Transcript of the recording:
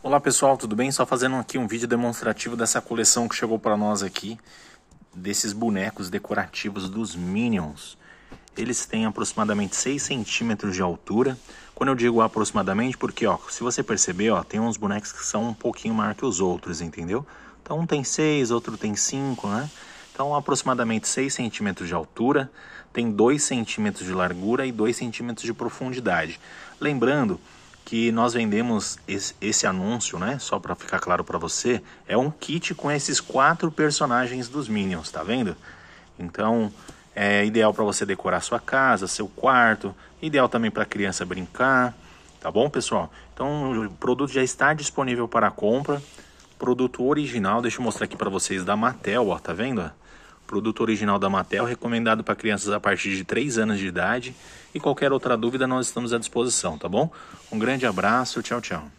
Olá pessoal, tudo bem? Só fazendo aqui um vídeo demonstrativo dessa coleção que chegou para nós aqui, desses bonecos decorativos dos Minions. Eles têm aproximadamente 6 centímetros de altura. Quando eu digo aproximadamente, porque ó, se você perceber, ó, tem uns bonecos que são um pouquinho maior que os outros, entendeu? Então um tem 6, outro tem 5, né? Então aproximadamente 6 centímetros de altura, tem 2 centímetros de largura e 2 centímetros de profundidade. Lembrando que nós vendemos esse, esse anúncio, né? Só para ficar claro para você, é um kit com esses quatro personagens dos Minions, tá vendo? Então, é ideal para você decorar sua casa, seu quarto, ideal também para criança brincar, tá bom, pessoal? Então, o produto já está disponível para compra. Produto original, deixa eu mostrar aqui para vocês da Mattel, ó, tá vendo? Produto original da Matel, recomendado para crianças a partir de 3 anos de idade. E qualquer outra dúvida, nós estamos à disposição, tá bom? Um grande abraço, tchau, tchau.